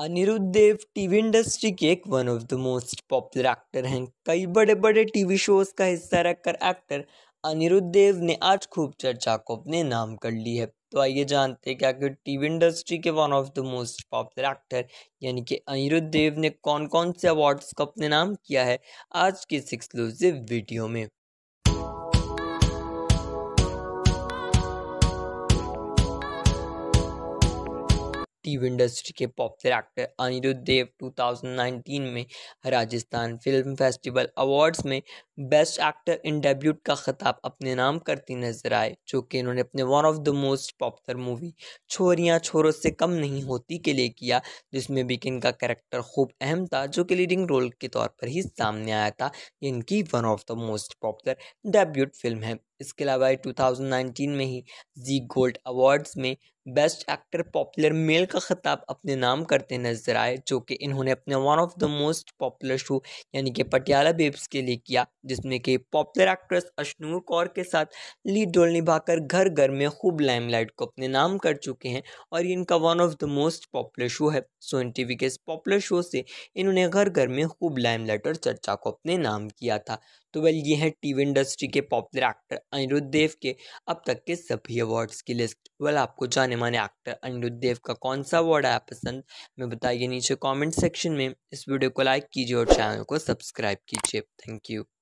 अनिरुद्ध देव TV industry के एक one of the most popular actor हैं कई बड़े बड़े टीवी शोज का हिस्सा रखकर एक्टर अनिरुद्ध देव ने आज खूब चर्चा को अपने नाम कर ली है तो आइए जानते हैं कि आखिर टीवी इंडस्ट्री के one of the most popular actor यानी कि अनिरुद्ध देव ने कौन कौन से अवार्ड्स को अपने नाम किया है आज के इस एक्सक्लूसिव वीडियो में टीवी इंडस्ट्री के पॉपुलर एक्टर अनिरुद्ध देव 2019 में राजस्थान फिल्म फेस्टिवल अवार्ड्स में बेस्ट एक्टर इन डेब्यूट का खिताब अपने नाम करती नजर आए जो कि इन्होंने अपने one of the most popular movie Chhoriyan Chhoron Se कम नहीं होती के लिए किया जिसमें बिकिन का करेक्टर खूब अहम था जो कि लीडिंग रोल के तौर पर ही सामने आया था इनकी one of the most popular debut film है इसके अलावा 2019 में ही जी गोल्ड अवार्ड्स में बेस्ट एक्टर पॉपुलर मेल का खिताब अपने नाम करते नजर आए जो कि इन्होंने अपने one of the most popular show यानी कि पटियाला बेब्स के लिए किया जिसमें कि पॉपुलर एक्ट्रेस अशनूर कौर के साथ लीड रोल निभाकर घर घर में खूब लाइमलाइट को अपने नाम कर चुके हैं और इनका one of the most popular show है सो एन टी के इस पॉपुलर शो से इन्होंने घर घर में खूब लाइमलाइट और चर्चा को अपने नाम किया था तो वेल ये हैं टीवी इंडस्ट्री के पॉपुलर एक्टर अनिरुद्ध देव के अब तक के सभी अवार्ड्स की लिस्ट वेल आपको जाने माने एक्टर अनिरुद्ध देव का कौन सा अवार्ड आया पसंद मैं बताइए नीचे कमेंट सेक्शन में इस वीडियो को लाइक कीजिए और चैनल को सब्सक्राइब कीजिए थैंक यू